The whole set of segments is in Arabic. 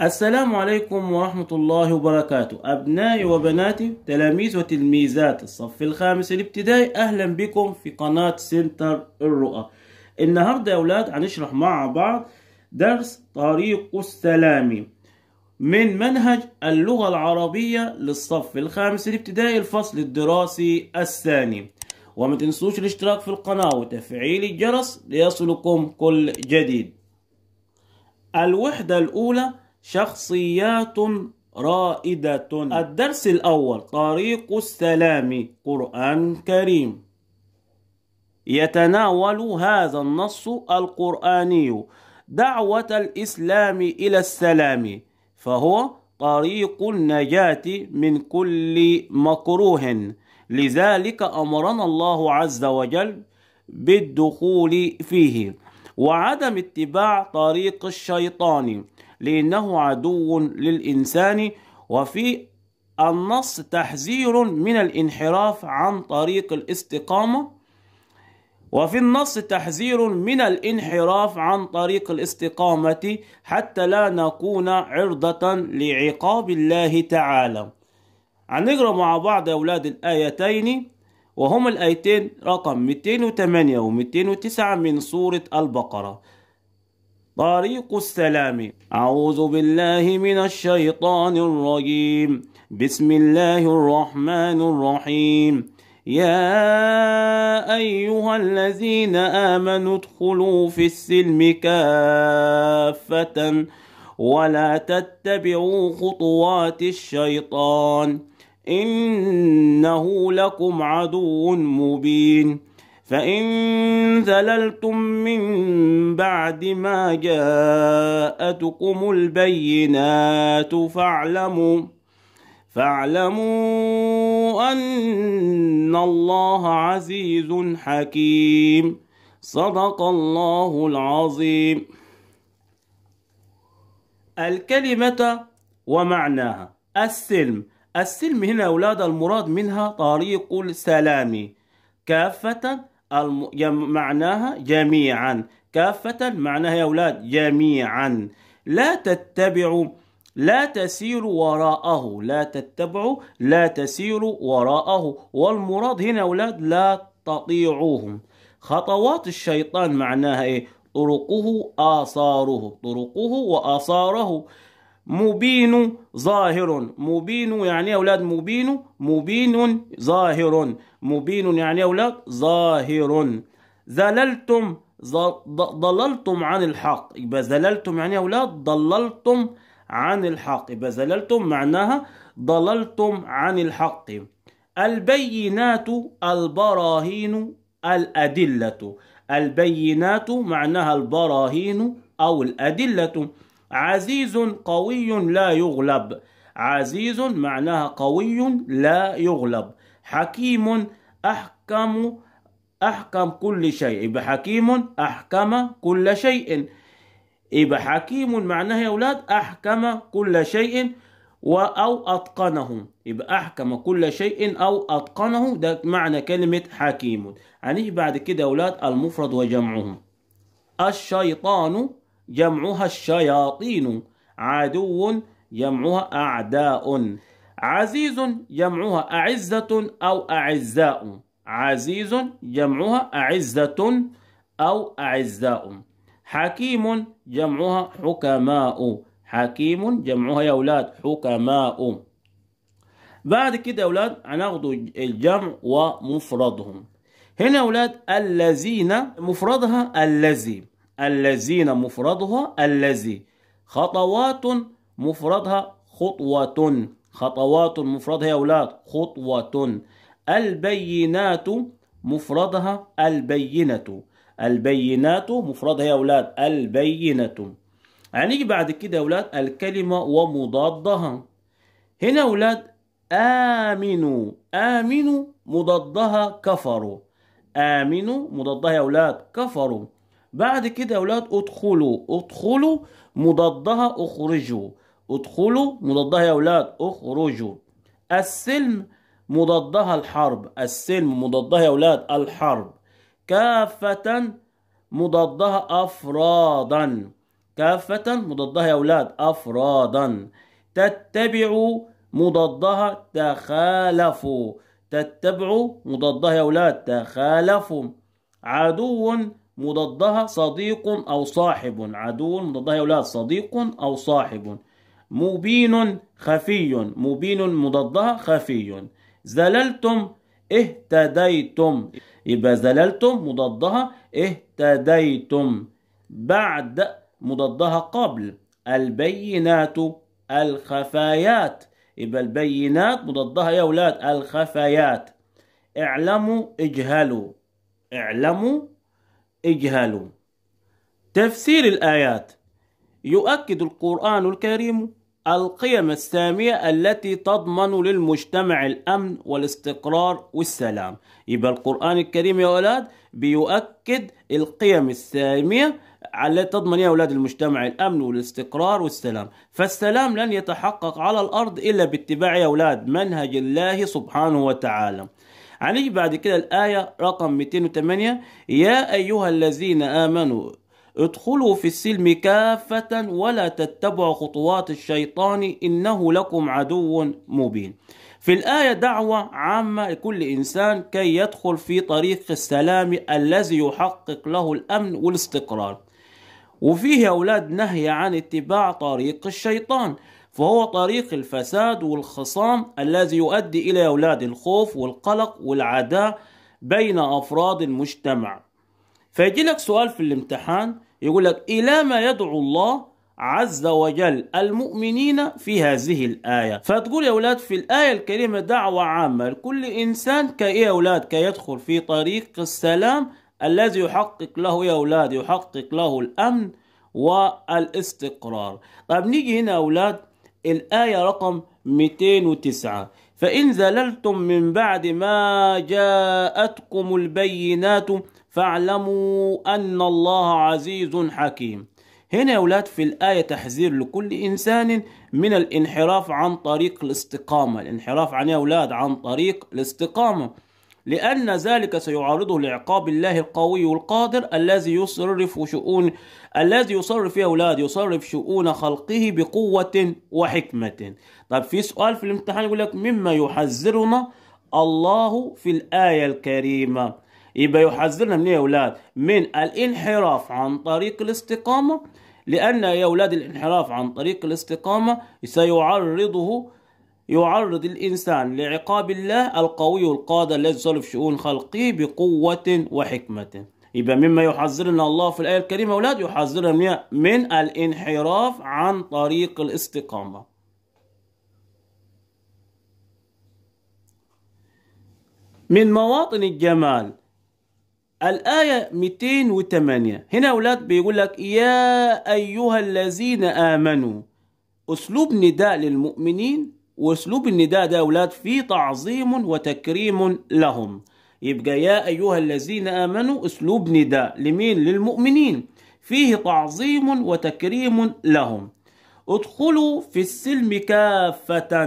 السلام عليكم ورحمة الله وبركاته أبنائي وبناتي تلاميذ وتلميذات الصف الخامس الابتدائي أهلا بكم في قناة سنتر الرؤى النهاردة يا أولاد هنشرح مع بعض درس طريق السلام من منهج اللغة العربية للصف الخامس الابتدائي الفصل الدراسي الثاني وما تنسوش الاشتراك في القناة وتفعيل الجرس ليصلكم كل جديد الوحدة الأولى شخصيات رائدة الدرس الأول طريق السلام قرآن كريم يتناول هذا النص القرآني دعوة الإسلام إلى السلام فهو طريق النجاة من كل مكروه لذلك أمرنا الله عز وجل بالدخول فيه وعدم اتباع طريق الشيطان لأنه عدو للإنسان وفي النص تحذير من الانحراف عن طريق الاستقامة وفي النص تحذير من الانحراف عن طريق الاستقامة حتى لا نكون عرضة لعقاب الله تعالى هنقرأ مع بعض يا أولاد الآيتين وهما الآيتين رقم 208 و 209 من سورة البقرة طريق السلام أعوذ بالله من الشيطان الرجيم بسم الله الرحمن الرحيم يا أيها الذين آمنوا ادخلوا في السلم كافة ولا تتبعوا خطوات الشيطان إنه لكم عدو مبين فإن زللتم من بعد ما جاءتكم البينات فاعلموا فاعلموا أن الله عزيز حكيم صدق الله العظيم الكلمة ومعناها السلم السلم هنا أولاد المراد منها طريق السلام كافة معناها جميعا كافة معناها يا أولاد جميعا لا تتبعوا لا تسير وراءه لا تتبعوا لا تسير وراءه والمراد هنا أولاد لا تطيعوهم خطوات الشيطان معناها إيه طرقه آثاره طرقه وآثاره مبين ظاهر مبين يعني إيه أولاد مبين مبين ظاهر مبين يعني إيه أولاد ظاهر زللتم ضللتم عن الحق يبقى زللتم يعني إيه أولاد ضللتم عن الحق يبقى زللتم معناها ضللتم عن الحق البينات البراهين الأدلة البينات معناها البراهين أو الأدلة عزيز قوي لا يغلب عزيز معناها قوي لا يغلب حكيم أحكم أحكم كل شيء يبقى حكيم أحكم كل شيء يبقى حكيم معناها يا أولاد أحكم كل شيء أو أتقنه يبقى أحكم كل شيء أو أتقنه ده معنى كلمة حكيم هنيجي يعني بعد كده أولاد المفرد وجمعه الشيطان جمعها الشياطين عدو جمعها أعداء عزيز جمعها أعزة أو أعزاء عزيز جمعها أعزة أو أعزاء حكيم جمعها حكماء حكيم جمعها يا أولاد حكماء بعد كده يا أولاد هناخدوا الجمع ومفردهم هنا أولاد الذين مفردها الذي الذين مفردها الذي خطوات مفردها خطوة خطوات مفردها يا أولاد خطوة البينات مفردها البينة البينات مفردها يا أولاد البينة هنيجي يعني بعد كده يا أولاد الكلمة ومضادها هنا يا أولاد آمنوا آمنوا مضادها كفروا آمنوا مضادها يا أولاد كفروا بعد كده يا اولاد ادخلوا ادخلوا مضادها اخرجوا ادخلوا مضادها يا اولاد اخرجوا السلم مضادها الحرب السلم مضادها يا اولاد الحرب كافة مضادها افرادا كافة مضادها يا اولاد افرادا تتبعوا مضادها تخالفوا تتبعوا مضادها يا اولاد تخالفوا عدو مضادها صديق أو صاحب عدو مضادها يا أولاد صديق أو صاحب مبين خفي مبين مضادها خفي زللتم اهتديتم يبقى زللتم مضادها اهتديتم بعد مضادها قبل البينات الخفايات يبقى البينات مضادها يا أولاد الخفايات اعلموا اجهلوا اعلموا اجهلوا تفسير الآيات يؤكد القرآن الكريم القيم السامية التي تضمن للمجتمع الأمن والاستقرار والسلام يبقى القرآن الكريم يا أولاد بيؤكد القيم السامية التي تضمن يا أولاد المجتمع الأمن والاستقرار والسلام فالسلام لن يتحقق على الأرض إلا باتباع يا أولاد منهج الله سبحانه وتعالى عليه بعد كده الآية رقم 208 يا أيها الذين آمنوا ادخلوا في السلم كافة ولا تتبعوا خطوات الشيطان إنه لكم عدو مبين في الآية دعوة عامة لكل إنسان كي يدخل في طريق السلام الذي يحقق له الأمن والاستقرار وفيه أولاد نهي عن اتباع طريق الشيطان فهو طريق الفساد والخصام الذي يؤدي إلى أولاد الخوف والقلق والعداء بين أفراد المجتمع فيجي لك سؤال في الامتحان يقول لك إلى ما يدعو الله عز وجل المؤمنين في هذه الآية فتقول يا أولاد في الآية الكريمة دعوة عامة لكل إنسان كي يا أولاد كي يدخل في طريق السلام الذي يحقق له يا أولاد يحقق له الأمن والاستقرار طب نيجي هنا أولاد الآية رقم 209 فإن زللتم من بعد ما جاءتكم البينات فاعلموا أن الله عزيز حكيم هنا يا أولاد في الآية تحذير لكل إنسان من الانحراف عن طريق الاستقامة الانحراف عن يا أولاد عن طريق الاستقامة لأن ذلك سيعرضه لعقاب الله القوي القادر الذي يصرف شؤون الذي يصرف يا أولاد يصرف شؤون خلقه بقوة وحكمة طب في سؤال في الامتحان يقول لك مما يحذرنا الله في الآية الكريمة يبقى يحذرنا من إيه يا أولاد من الانحراف عن طريق الاستقامة لأن يا أولاد الانحراف عن طريق الاستقامة سيعرضه يعرض الإنسان لعقاب الله القوي القادر الذي يصرف شؤون خلقه بقوة وحكمة يبقى مما يحذرنا الله في الآية الكريمة أولاد يحذرنا من الانحراف عن طريق الاستقامة من مواطن الجمال الآية 208 هنا أولاد بيقول لك يا أيها الذين آمنوا أسلوب نداء للمؤمنين واسلوب النداء ده يا اولاد فيه تعظيم وتكريم لهم يبقى يا ايها الذين امنوا اسلوب نداء لمين للمؤمنين فيه تعظيم وتكريم لهم ادخلوا في السلم كافة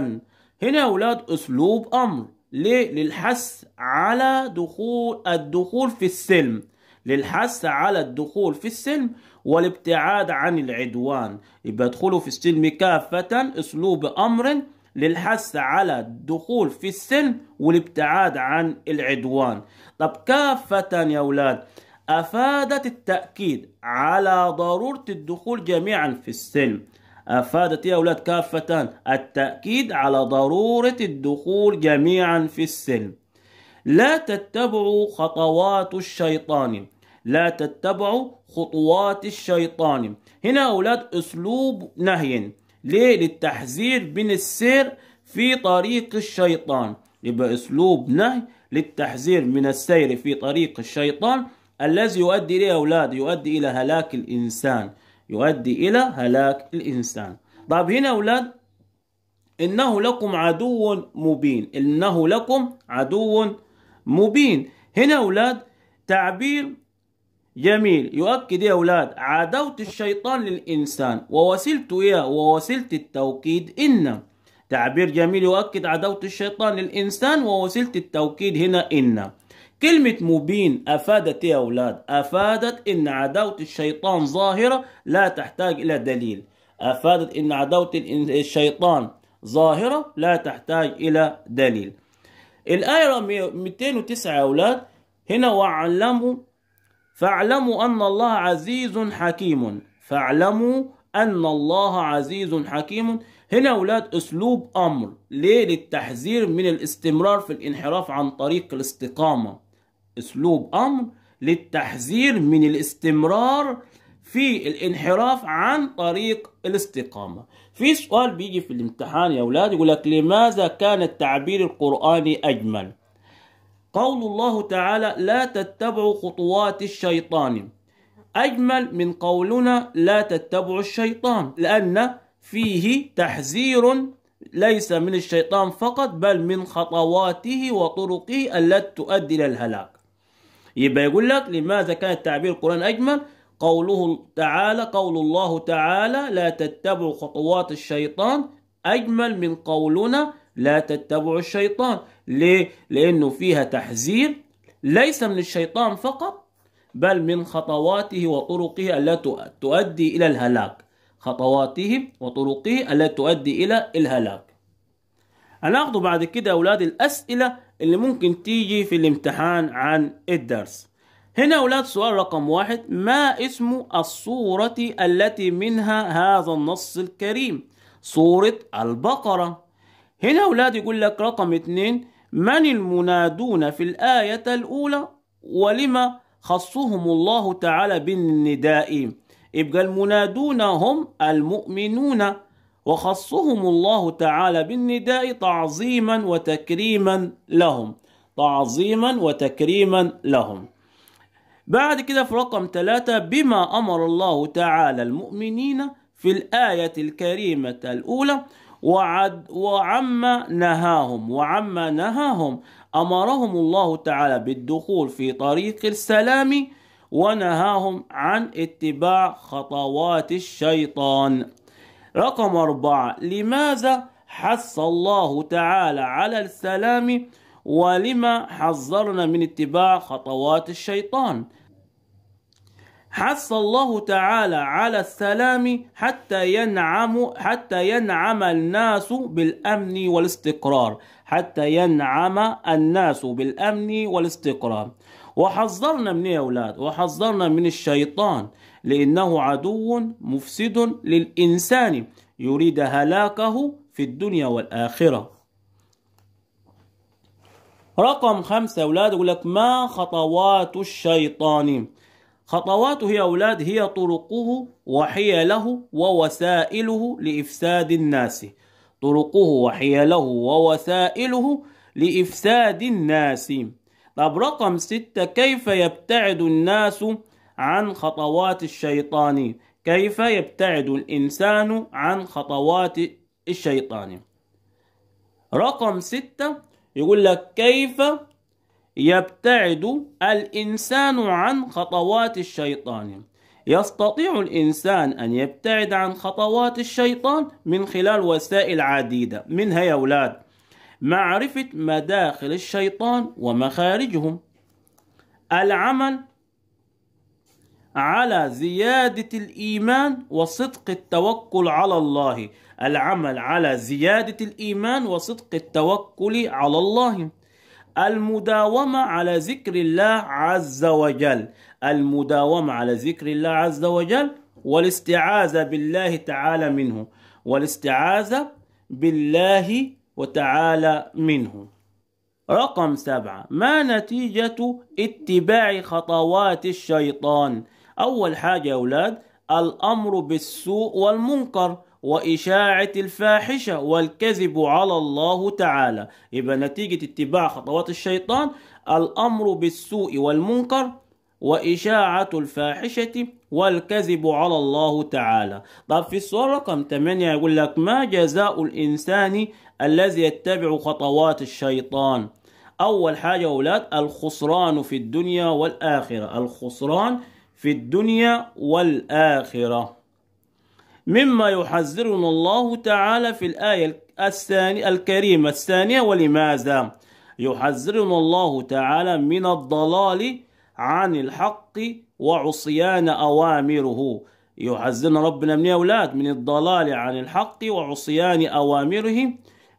هنا يا اولاد اسلوب امر ليه للحث على دخول الدخول في السلم للحث على الدخول في السلم والابتعاد عن العدوان يبقى ادخلوا في السلم كافة اسلوب امر للحث على الدخول في السلم والابتعاد عن العدوان طب كافة يا أولاد أفادت التأكيد على ضرورة الدخول جميعا في السلم أفادت يا أولاد كافة التأكيد على ضرورة الدخول جميعا في السلم لا تتبعوا خطوات الشيطان لا تتبعوا خطوات الشيطان هنا أولاد أسلوب نهي ليه للتحذير من السير في طريق الشيطان يبقى اسلوب نهي للتحذير من السير في طريق الشيطان الذي يؤدي اليه اولاد يؤدي الى هلاك الانسان يؤدي الى هلاك الانسان طيب هنا اولاد انه لكم عدو مبين انه لكم عدو مبين هنا اولاد تعبير جميل يؤكد يا أولاد عداوة الشيطان للإنسان ووسلت إياه ووسلت التوكيد إن تعبير جميل يؤكد عداوة الشيطان للإنسان ووسيلة التوكيد هنا إن كلمة مبين أفادت يا أولاد أفادت إن عداوة الشيطان ظاهرة لا تحتاج إلى دليل أفادت إن عداوة الشيطان ظاهرة لا تحتاج إلى دليل الآية 209 يا أولاد هنا وعلموا فاعلموا أن الله عزيز حكيم فاعلموا أن الله عزيز حكيم هنا أولاد أسلوب أمر ليه للتحذير من الاستمرار في الانحراف عن طريق الاستقامة أسلوب أمر للتحذير من الاستمرار في الانحراف عن طريق الاستقامة في سؤال بيجي في الامتحان يا أولاد يقول لك لماذا كان التعبير القرآني أجمل قول الله تعالى لا تتبعوا خطوات الشيطان أجمل من قولنا لا تتبعوا الشيطان لأن فيه تحذير ليس من الشيطان فقط بل من خطواته وطرقه التي تؤدي إلى الهلاك يبقى يقول لك لماذا كان تعبير القرآن أجمل قوله تعالى قول الله تعالى لا تتبعوا خطوات الشيطان أجمل من قولنا لا تتبعوا الشيطان ليه؟ لأنه فيها تحذير ليس من الشيطان فقط بل من خطواته وطرقه التي تؤدي إلى الهلاك خطواته وطرقه التي تؤدي إلى الهلاك هناخده بعد كده يا أولاد الأسئلة اللي ممكن تيجي في الامتحان عن الدرس هنا أولاد سؤال رقم واحد ما اسم الصورة التي منها هذا النص الكريم صورة البقرة هنا أولاد يقول لك رقم اثنين من المنادون في الآية الأولى ولما خصهم الله تعالى بالنداء يبقى المنادون هم المؤمنون وخصهم الله تعالى بالنداء تعظيما وتكريما لهم تعظيما وتكريما لهم بعد كده في رقم ثلاثة بما أمر الله تعالى المؤمنين في الآية الكريمة الأولى وعد وعما نهاهم وعما نهاهم أمرهم الله تعالى بالدخول في طريق السلام ونهاهم عن اتباع خطوات الشيطان رقم أربعة لماذا حث الله تعالى على السلام ولما حذرنا من اتباع خطوات الشيطان حث الله تعالى على السلام حتى ينعم حتى ينعم الناس بالامن والاستقرار حتى ينعم الناس بالامن والاستقرار وحذرنا من إيه يا اولاد وحذرنا من الشيطان لانه عدو مفسد للانسان يريد هلاكه في الدنيا والاخره رقم خمسة أولاد يقول لك ما خطوات الشيطان خطواته يا أولاد هي طرقه وحيله ووسائله لإفساد الناس طرقه وحيله ووسائله لإفساد الناس طب رقم ستة كيف يبتعد الناس عن خطوات الشيطان كيف يبتعد الإنسان عن خطوات الشيطان رقم ستة يقول لك كيف يبتعد الإنسان عن خطوات الشيطان يستطيع الإنسان أن يبتعد عن خطوات الشيطان من خلال وسائل عديدة منها يا أولاد معرفة مداخل الشيطان ومخارجهم العمل على زيادة الإيمان وصدق التوكل على الله العمل على زيادة الإيمان وصدق التوكل على الله المداومة على ذكر الله عز وجل المداومة على ذكر الله عز وجل والاستعاذة بالله تعالى منه والاستعاذة بالله وتعالى منه رقم سبعة ما نتيجة اتباع خطوات الشيطان أول حاجة يا أولاد الأمر بالسوء والمنكر وإشاعة الفاحشة والكذب على الله تعالى يبقى نتيجة اتباع خطوات الشيطان الأمر بالسوء والمنكر وإشاعة الفاحشة والكذب على الله تعالى طب في السؤال رقم 8 يقول لك ما جزاء الإنسان الذي يتبع خطوات الشيطان أول حاجة أولاد الخسران في الدنيا والآخرة الخسران في الدنيا والآخرة مما يحذرنا الله تعالى في الآية الثانية الكريمة الثانية ولماذا يحذرنا الله تعالى من الضلال عن الحق وعصيان أوامره يحذرنا ربنا من أولاد من الضلال عن الحق وعصيان أوامره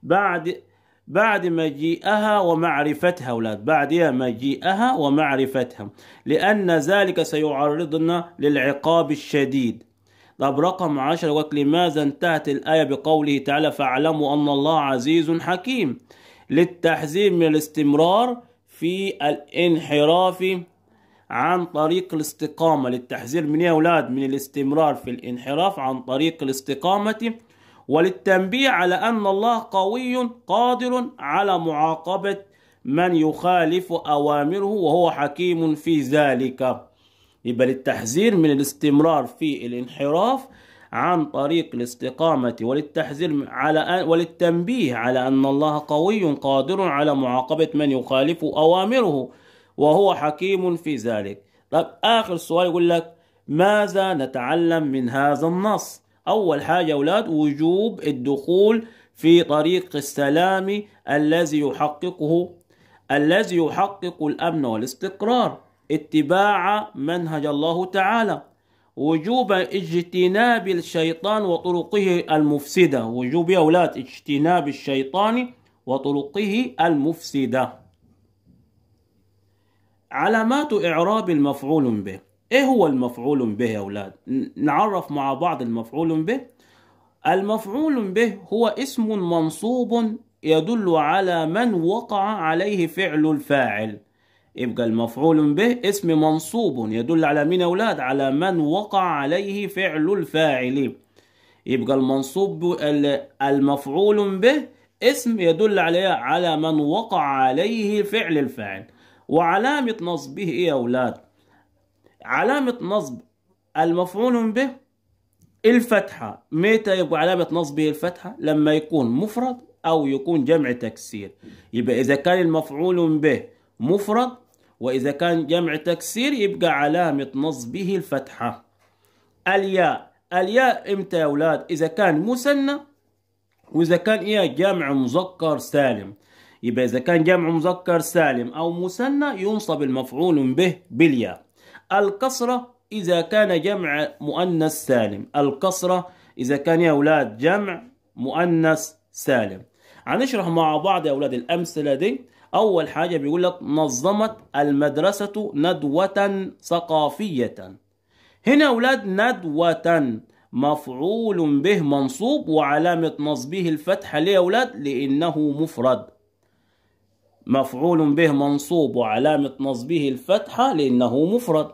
بعد بعد مجيئها ومعرفتها أولاد بعدها مجيئها ومعرفتها لأن ذلك سيعرضنا للعقاب الشديد طب رقم 10 لماذا انتهت الآية بقوله تعالى فاعلموا أن الله عزيز حكيم للتحذير من الاستمرار في الانحراف عن طريق الاستقامة للتحذير من يا أولاد من الاستمرار في الانحراف عن طريق الاستقامة وللتنبيه على أن الله قوي قادر على معاقبة من يخالف أوامره وهو حكيم في ذلك يبقى للتحذير من الاستمرار في الانحراف عن طريق الاستقامة وللتحذير على وللتنبيه على أن الله قوي قادر على معاقبة من يخالف أوامره وهو حكيم في ذلك طب آخر سؤال يقول لك ماذا نتعلم من هذا النص أول حاجة يا أولاد وجوب الدخول في طريق السلام الذي يحققه الذي يحقق الأمن والاستقرار اتباع منهج الله تعالى وجوب اجتناب الشيطان وطرقه المفسدة وجوب يا أولاد اجتناب الشيطان وطرقه المفسدة علامات إعراب المفعول به إيه هو المفعول به يا أولاد نعرف مع بعض المفعول به المفعول به هو اسم منصوب يدل على من وقع عليه فعل الفاعل يبقى المفعول به اسم منصوب يدل على من يا أولاد على من وقع عليه فعل الفاعل يبقى المنصوب المفعول به اسم يدل عليه على من وقع عليه فعل الفاعل وعلامة نصبه إيه يا أولاد علامة نصب المفعول به الفتحة متى يبقى علامة نصبه الفتحة لما يكون مفرد أو يكون جمع تكسير يبقى إذا كان المفعول به مفرد وإذا كان جمع تكسير يبقى علامة نصبه الفتحة الياء الياء امتى يا أولاد إذا كان مثنى وإذا كان إيه جمع مذكر سالم يبقى إذا كان جمع مذكر سالم أو مثنى ينصب المفعول به بالياء الكسرة إذا كان جمع مؤنث سالم الكسرة إذا كان يا أولاد جمع مؤنث سالم هنشرح مع بعض يا أولاد الأمثلة دي أول حاجة بيقول لك نظمت المدرسة ندوة ثقافية هنا أولاد ندوة مفعول به منصوب وعلامة نصبه الفتحة ليه أولاد لأنه مفرد مفعول به منصوب وعلامة نصبه الفتحة لأنه مفرد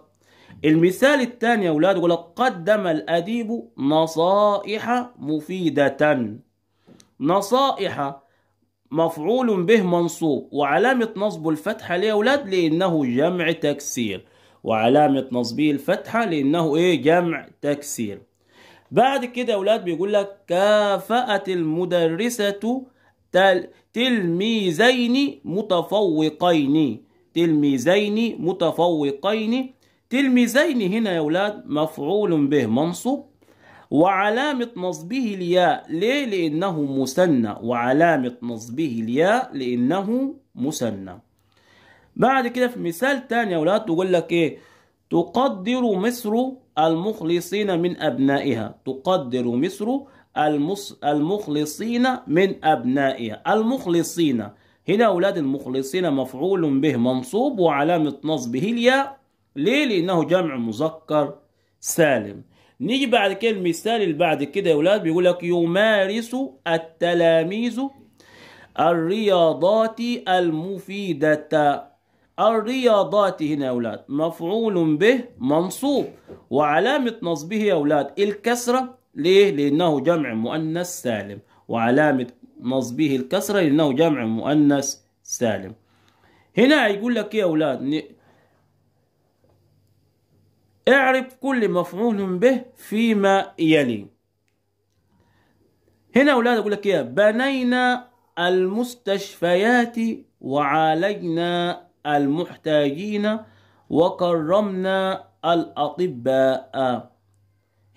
المثال الثاني يا أولاد يقول قدم الأديب نصائح مفيدة نصائح مفعول به منصوب وعلامة نصبه الفتحة ليه يا أولاد لأنه جمع تكسير وعلامة نصبه الفتحة لأنه إيه جمع تكسير بعد كده يا أولاد بيقول لك كافأت المدرسة تلميذين متفوقين تلميذين متفوقين تلميذين هنا يا أولاد مفعول به منصوب وعلامة نصبه الياء ليه؟ لأنه مثنى وعلامة نصبه الياء لأنه مثنى بعد كده في مثال تاني يا ولاد تقول لك إيه تقدر مصر المخلصين من أبنائها تقدر مصر المص... المخلصين من أبنائها المخلصين هنا أولاد المخلصين مفعول به منصوب وعلامة نصبه الياء ليه؟ لأنه جمع مذكر سالم نيجي بعد كده المثال اللي بعد كده يا ولاد بيقول لك يمارس التلاميذ الرياضات المفيدة الرياضات هنا يا أولاد مفعول به منصوب وعلامة نصبه يا أولاد الكسرة ليه؟ لأنه جمع مؤنث سالم وعلامة نصبه الكسرة لأنه جمع مؤنث سالم هنا يقول لك يا أولاد اعرب كل مفعول به فيما يلي هنا أولاد أقول لك يا بنينا المستشفيات وعالجنا المحتاجين وكرمنا الأطباء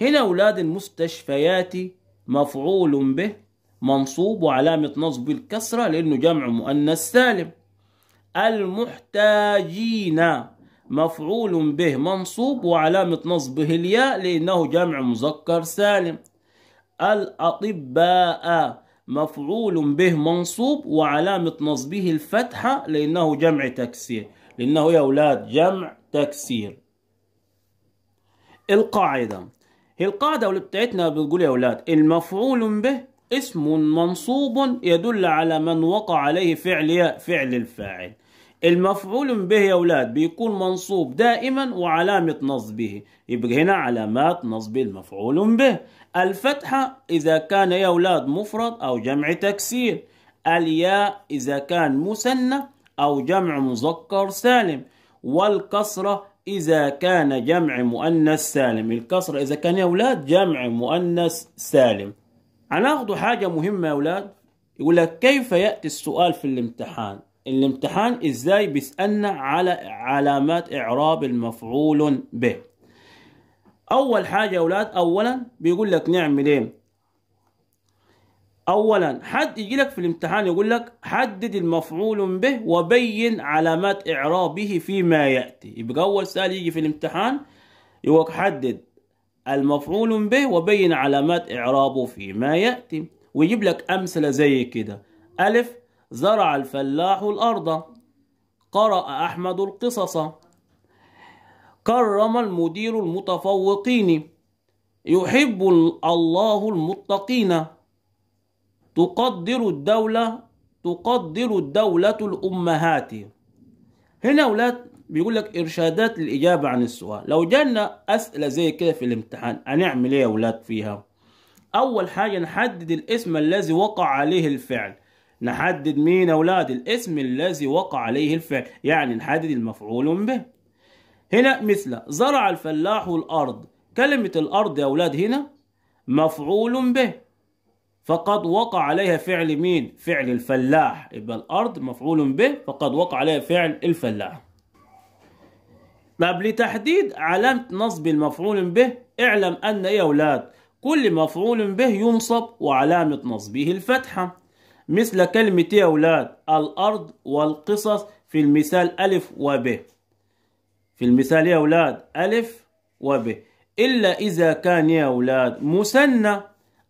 هنا أولاد المستشفيات مفعول به منصوب وعلامة نصب الكسرة لأنه جمع مؤنث سالم المحتاجين مفعول به منصوب وعلامة نصبه الياء لأنه جمع مذكر سالم الأطباء مفعول به منصوب وعلامة نصبه الفتحة لأنه جمع تكسير لأنه يا أولاد جمع تكسير القاعدة هي القاعدة اللي بتاعتنا بتقول يا أولاد المفعول به اسم منصوب يدل على من وقع عليه فعل ياء فعل الفاعل المفعول به يا أولاد بيكون منصوب دائما وعلامة نصبه يبقى هنا علامات نصب المفعول به الفتحة إذا كان يا أولاد مفرد أو جمع تكسير الياء إذا كان مثنى أو جمع مذكر سالم والكسرة إذا كان جمع مؤنث سالم الكسرة إذا كان يا أولاد جمع مؤنث سالم هناخدوا حاجة مهمة يا أولاد يقول لك كيف يأتي السؤال في الامتحان الامتحان ازاي بيسالنا على علامات اعراب المفعول به اول حاجه يا اولاد اولا بيقول لك نعمل ايه اولا حد يجي لك في الامتحان يقول لك حدد المفعول به وبين علامات اعرابه فيما ياتي يبقى اول سؤال يجي في الامتحان يقول حدد المفعول به وبين علامات اعرابه فيما ياتي ويجيب لك امثله زي كده الف زرع الفلاح الأرض قرأ أحمد القصص كرم المدير المتفوقين يحب الله المتقين تقدر الدولة تقدر الدولة الأمهات هنا أولاد بيقول لك إرشادات للإجابة عن السؤال لو جانا أسئلة زي كده في الامتحان هنعمل إيه يا أولاد فيها أول حاجة نحدد الاسم الذي وقع عليه الفعل نحدد مين أولاد الاسم الذي وقع عليه الفعل يعني نحدد المفعول به هنا مثل زرع الفلاح الأرض كلمة الأرض يا أولاد هنا مفعول به فقد وقع عليها فعل مين؟ فعل الفلاح يبقى الأرض مفعول به فقد وقع عليها فعل الفلاح طب لتحديد علامة نصب المفعول به اعلم أن يا أولاد؟ كل مفعول به ينصب وعلامة نصبه الفتحة مثل كلمة يا أولاد الأرض والقصص في المثال ألف وب في المثال يا أولاد ألف وب إلا إذا كان يا أولاد مثنى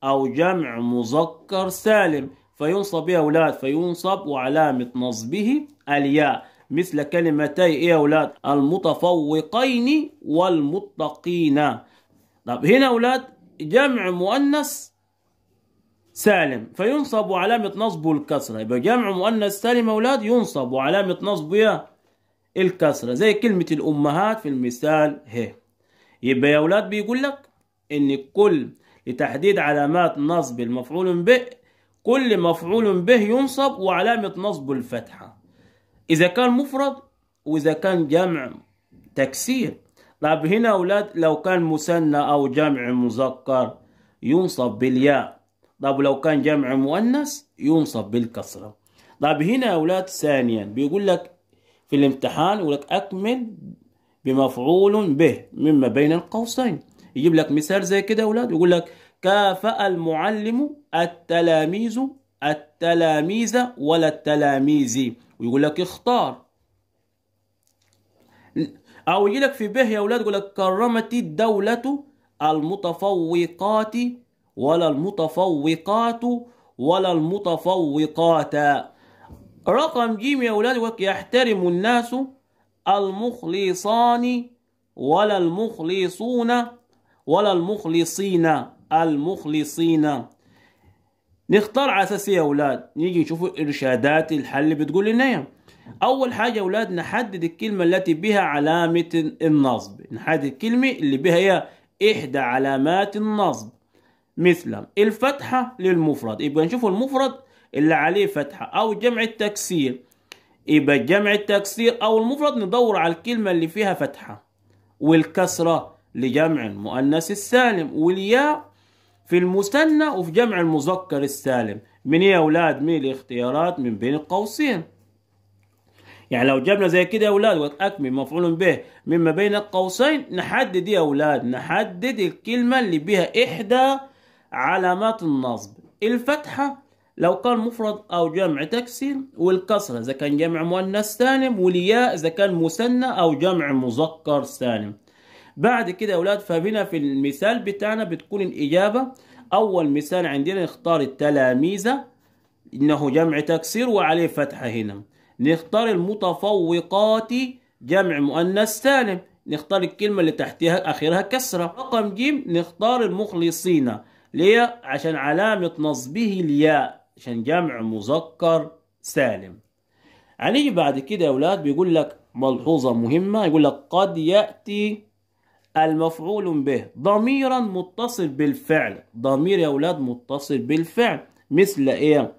أو جمع مذكر سالم فينصب يا أولاد فينصب وعلامة نصبه الياء مثل كلمتي يا أولاد المتفوقين والمتقين طب هنا أولاد جمع مؤنث سالم فينصب وعلامة نصبه الكسرة يبقى جمع مؤنث سالم أولاد ينصب وعلامة نصبه الكسرة زي كلمة الأمهات في المثال هي يبقى يا أولاد بيقول لك إن كل لتحديد علامات نصب المفعول به كل مفعول به ينصب وعلامة نصبه الفتحة إذا كان مفرد وإذا كان جمع تكسير طب هنا أولاد لو كان مثنى أو جمع مذكر ينصب بالياء طب لو كان جمع مؤنث ينصب بالكسرة طب هنا يا أولاد ثانيا بيقول لك في الامتحان يقول لك أكمل بمفعول به مما بين القوسين يجيب لك مثال زي كده يا أولاد يقول لك كافأ المعلم التلاميذ التلاميذ ولا التلاميذ ويقول لك اختار أو يجي لك في به يا أولاد يقول لك كرمت الدولة المتفوقات ولا المتفوقات ولا المتفوقات رقم جيم يا أولاد يحترم الناس المخلصان ولا المخلصون ولا المخلصين المخلصين نختار على اساس إيه يا اولاد نيجي نشوف إرشادات الحل بتقول لنا ايه اول حاجه يا اولاد نحدد الكلمه التي بها علامه النصب نحدد الكلمه اللي بها هي احدى علامات النصب مثلا الفتحة للمفرد يبقى نشوف المفرد اللي عليه فتحة أو جمع التكسير يبقى جمع التكسير أو المفرد ندور على الكلمة اللي فيها فتحة والكسرة لجمع المؤنث السالم والياء في المثنى وفي جمع المذكر السالم من ايه يا اولاد من الاختيارات من بين القوسين يعني لو جبنا زي كده يا اولاد اكمل مفعول به مما بين القوسين نحدد يا اولاد نحدد الكلمه اللي بها احدى علامات النصب الفتحة لو كان مفرد أو جمع تكسير والكسرة إذا كان جمع مؤنث سالم والياء إذا كان مثنى أو جمع مذكر سالم بعد كده يا أولاد فهمنا في المثال بتاعنا بتكون الإجابة أول مثال عندنا نختار التلاميذ إنه جمع تكسير وعليه فتحة هنا نختار المتفوقات جمع مؤنث سالم نختار الكلمة اللي تحتها آخرها كسرة رقم ج نختار المخلصين ليه عشان علامة نصبه الياء عشان جمع مذكر سالم هنيجي بعد كده يا أولاد بيقول لك ملحوظة مهمة يقول لك قد يأتي المفعول به ضميرا متصل بالفعل ضمير يا أولاد متصل بالفعل مثل إيه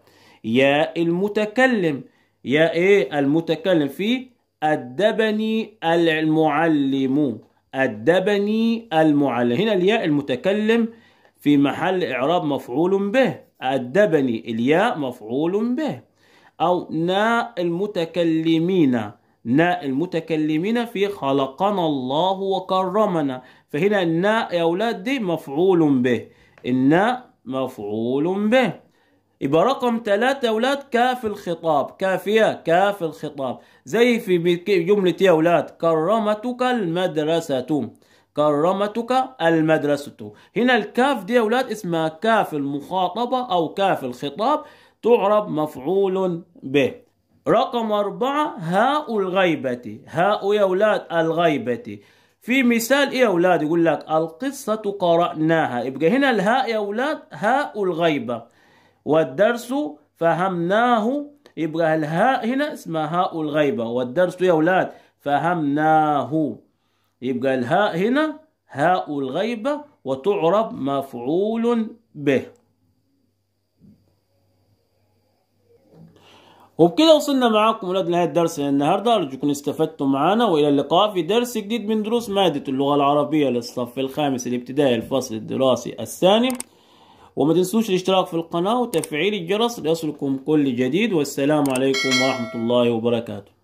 يا المتكلم يا إيه المتكلم في أدبني المعلم أدبني المعلم هنا الياء المتكلم في محل إعراب مفعول به أدبني الياء مفعول به أو ناء المتكلمين ناء المتكلمين في خلقنا الله وكرمنا فهنا الناء يا أولاد دي مفعول به الناء مفعول به يبقى رقم ثلاثة أولاد كاف الخطاب كافية كاف الخطاب زي في جملة يا أولاد كرمتك المدرسة كرمتك المدرسة هنا الكاف دي يا أولاد اسمها كاف المخاطبة أو كاف الخطاب تعرب مفعول به رقم أربعة هاء الغيبة هاء يا أولاد الغيبة في مثال إيه يا أولاد يقول لك القصة قرأناها يبقى هنا الهاء يا أولاد هاء الغيبة والدرس فهمناه يبقى الهاء هنا اسمها هاء الغيبة والدرس يا أولاد فهمناه يبقى الهاء هنا هاء الغيبة وتعرب مفعول به وبكده وصلنا معاكم ولاد لنهاية درسنا النهاردة أرجوكم استفدتم معانا وإلى اللقاء في درس جديد من دروس مادة اللغة العربية للصف الخامس الابتدائي الفصل الدراسي الثاني وما تنسوش الاشتراك في القناة وتفعيل الجرس ليصلكم كل جديد والسلام عليكم ورحمة الله وبركاته